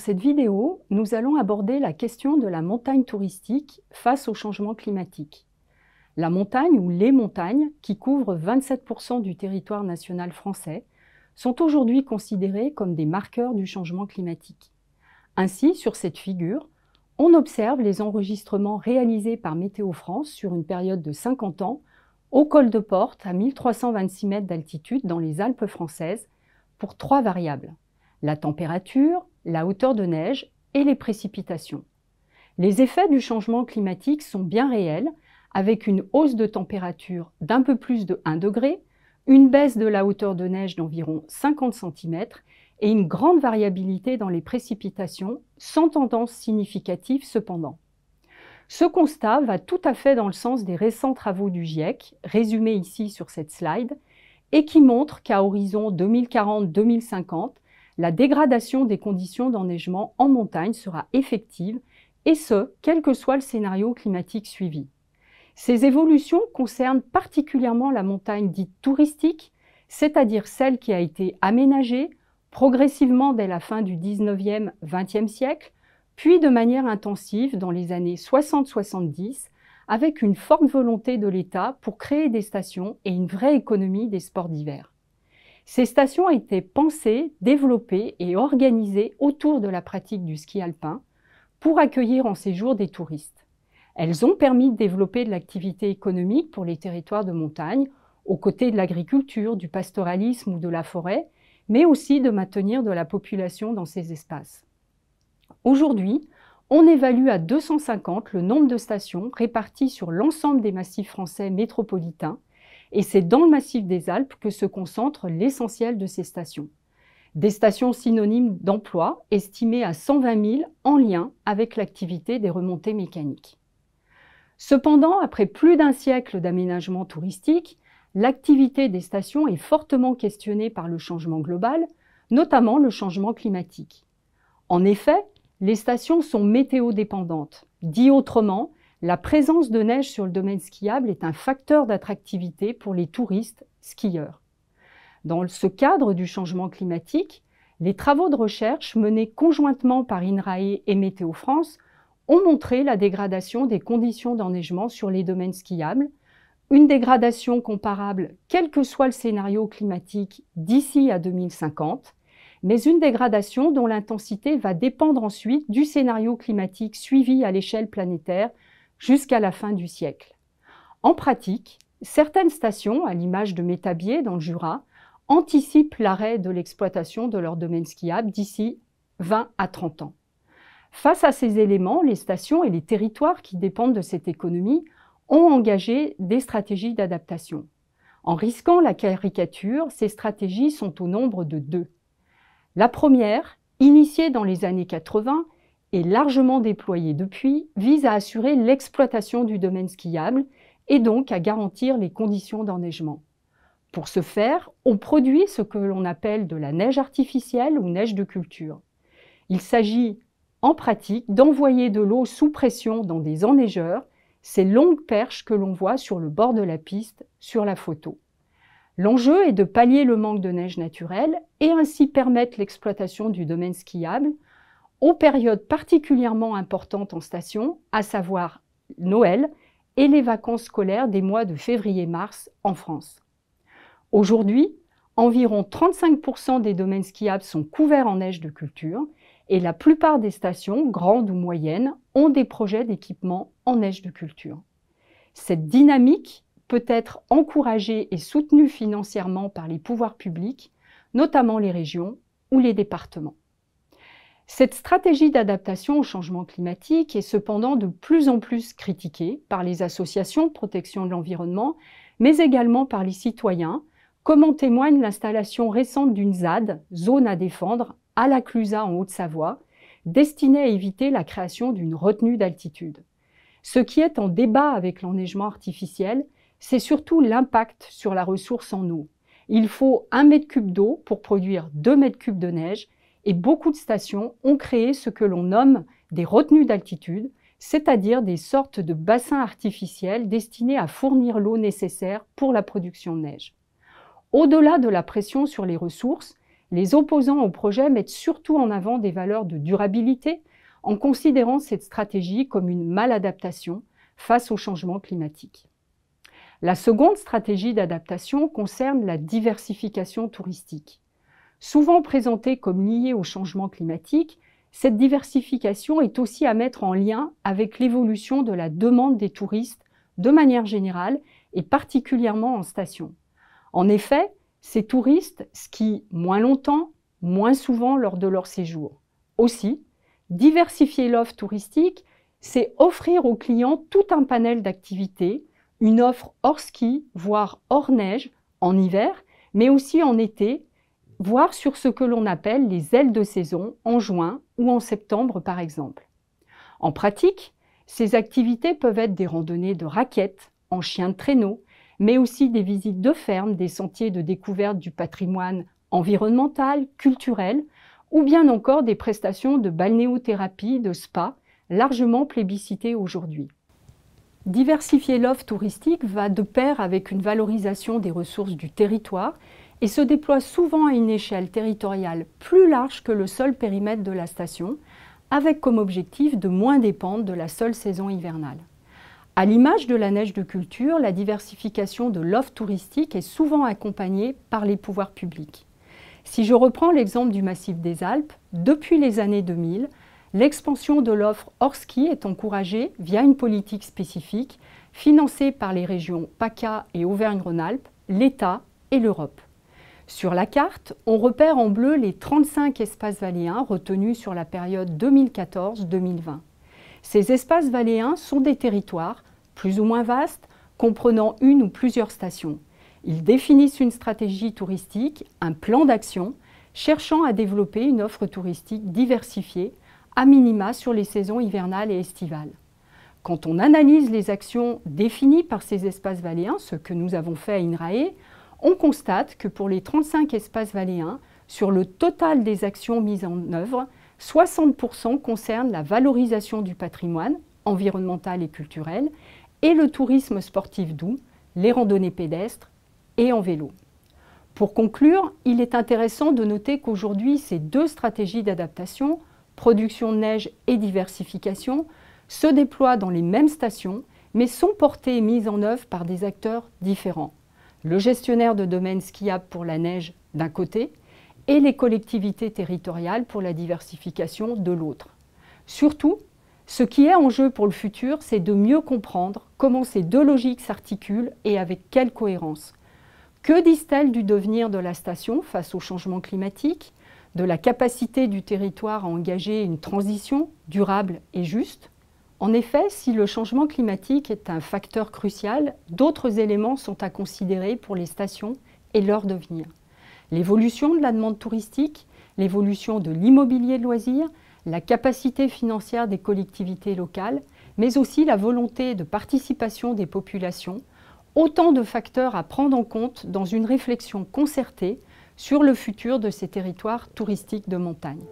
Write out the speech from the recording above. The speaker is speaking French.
Dans cette vidéo, nous allons aborder la question de la montagne touristique face au changement climatique. La montagne ou les montagnes, qui couvrent 27% du territoire national français, sont aujourd'hui considérées comme des marqueurs du changement climatique. Ainsi, sur cette figure, on observe les enregistrements réalisés par Météo France sur une période de 50 ans au col de Porte à 1326 mètres d'altitude dans les Alpes françaises pour trois variables la température, la hauteur de neige et les précipitations. Les effets du changement climatique sont bien réels, avec une hausse de température d'un peu plus de 1 degré, une baisse de la hauteur de neige d'environ 50 cm et une grande variabilité dans les précipitations, sans tendance significative cependant. Ce constat va tout à fait dans le sens des récents travaux du GIEC, résumés ici sur cette slide, et qui montrent qu'à horizon 2040-2050, la dégradation des conditions d'enneigement en montagne sera effective, et ce, quel que soit le scénario climatique suivi. Ces évolutions concernent particulièrement la montagne dite touristique, c'est-à-dire celle qui a été aménagée progressivement dès la fin du 19e, 20e siècle, puis de manière intensive dans les années 60-70, avec une forte volonté de l'État pour créer des stations et une vraie économie des sports d'hiver. Ces stations ont été pensées, développées et organisées autour de la pratique du ski alpin pour accueillir en séjour des touristes. Elles ont permis de développer de l'activité économique pour les territoires de montagne, aux côtés de l'agriculture, du pastoralisme ou de la forêt, mais aussi de maintenir de la population dans ces espaces. Aujourd'hui, on évalue à 250 le nombre de stations réparties sur l'ensemble des massifs français métropolitains et c'est dans le massif des Alpes que se concentre l'essentiel de ces stations. Des stations synonymes d'emploi, estimées à 120 000 en lien avec l'activité des remontées mécaniques. Cependant, après plus d'un siècle d'aménagement touristique, l'activité des stations est fortement questionnée par le changement global, notamment le changement climatique. En effet, les stations sont météo-dépendantes. Dit autrement, la présence de neige sur le domaine skiable est un facteur d'attractivité pour les touristes skieurs. Dans ce cadre du changement climatique, les travaux de recherche menés conjointement par INRAE et Météo France ont montré la dégradation des conditions d'enneigement sur les domaines skiables, une dégradation comparable quel que soit le scénario climatique d'ici à 2050, mais une dégradation dont l'intensité va dépendre ensuite du scénario climatique suivi à l'échelle planétaire jusqu'à la fin du siècle. En pratique, certaines stations, à l'image de Métabier dans le Jura, anticipent l'arrêt de l'exploitation de leur domaine skiable d'ici 20 à 30 ans. Face à ces éléments, les stations et les territoires qui dépendent de cette économie ont engagé des stratégies d'adaptation. En risquant la caricature, ces stratégies sont au nombre de deux. La première, initiée dans les années 80, et largement déployée depuis, vise à assurer l'exploitation du domaine skiable et donc à garantir les conditions d'enneigement. Pour ce faire, on produit ce que l'on appelle de la neige artificielle ou neige de culture. Il s'agit en pratique d'envoyer de l'eau sous pression dans des enneigeurs, ces longues perches que l'on voit sur le bord de la piste sur la photo. L'enjeu est de pallier le manque de neige naturelle et ainsi permettre l'exploitation du domaine skiable aux périodes particulièrement importantes en station, à savoir Noël et les vacances scolaires des mois de février-mars en France. Aujourd'hui, environ 35% des domaines skiables sont couverts en neige de culture et la plupart des stations, grandes ou moyennes, ont des projets d'équipement en neige de culture. Cette dynamique peut être encouragée et soutenue financièrement par les pouvoirs publics, notamment les régions ou les départements. Cette stratégie d'adaptation au changement climatique est cependant de plus en plus critiquée par les associations de protection de l'environnement, mais également par les citoyens, comme en témoigne l'installation récente d'une ZAD, zone à défendre, à la Clusa en Haute-Savoie, destinée à éviter la création d'une retenue d'altitude. Ce qui est en débat avec l'enneigement artificiel, c'est surtout l'impact sur la ressource en eau. Il faut 1 mètre cube d'eau pour produire 2 mètres cubes de neige, et beaucoup de stations ont créé ce que l'on nomme des retenues d'altitude, c'est-à-dire des sortes de bassins artificiels destinés à fournir l'eau nécessaire pour la production de neige. Au-delà de la pression sur les ressources, les opposants au projet mettent surtout en avant des valeurs de durabilité en considérant cette stratégie comme une maladaptation face au changement climatique. La seconde stratégie d'adaptation concerne la diversification touristique. Souvent présentée comme liée au changement climatique, cette diversification est aussi à mettre en lien avec l'évolution de la demande des touristes de manière générale et particulièrement en station. En effet, ces touristes skient moins longtemps, moins souvent lors de leur séjour. Aussi, diversifier l'offre touristique, c'est offrir aux clients tout un panel d'activités, une offre hors ski, voire hors neige, en hiver, mais aussi en été, voire sur ce que l'on appelle les ailes de saison en juin ou en septembre par exemple. En pratique, ces activités peuvent être des randonnées de raquettes, en chien de traîneau, mais aussi des visites de fermes, des sentiers de découverte du patrimoine environnemental, culturel, ou bien encore des prestations de balnéothérapie, de spa, largement plébiscitées aujourd'hui. Diversifier l'offre touristique va de pair avec une valorisation des ressources du territoire et se déploie souvent à une échelle territoriale plus large que le seul périmètre de la station, avec comme objectif de moins dépendre de la seule saison hivernale. À l'image de la neige de culture, la diversification de l'offre touristique est souvent accompagnée par les pouvoirs publics. Si je reprends l'exemple du massif des Alpes, depuis les années 2000, l'expansion de l'offre hors ski est encouragée via une politique spécifique financée par les régions PACA et Auvergne-Rhône-Alpes, l'État et l'Europe. Sur la carte, on repère en bleu les 35 espaces valéens retenus sur la période 2014-2020. Ces espaces valéens sont des territoires, plus ou moins vastes, comprenant une ou plusieurs stations. Ils définissent une stratégie touristique, un plan d'action, cherchant à développer une offre touristique diversifiée, à minima sur les saisons hivernales et estivales. Quand on analyse les actions définies par ces espaces valéens, ce que nous avons fait à INRAE, on constate que pour les 35 espaces valéens, sur le total des actions mises en œuvre, 60% concernent la valorisation du patrimoine environnemental et culturel et le tourisme sportif doux, les randonnées pédestres et en vélo. Pour conclure, il est intéressant de noter qu'aujourd'hui, ces deux stratégies d'adaptation, production de neige et diversification, se déploient dans les mêmes stations, mais sont portées et mises en œuvre par des acteurs différents le gestionnaire de domaines skiables pour la neige d'un côté et les collectivités territoriales pour la diversification de l'autre. Surtout, ce qui est en jeu pour le futur, c'est de mieux comprendre comment ces deux logiques s'articulent et avec quelle cohérence. Que disent-elles du devenir de la station face au changement climatique, de la capacité du territoire à engager une transition durable et juste en effet, si le changement climatique est un facteur crucial, d'autres éléments sont à considérer pour les stations et leur devenir. L'évolution de la demande touristique, l'évolution de l'immobilier de loisirs, la capacité financière des collectivités locales, mais aussi la volonté de participation des populations, autant de facteurs à prendre en compte dans une réflexion concertée sur le futur de ces territoires touristiques de montagne.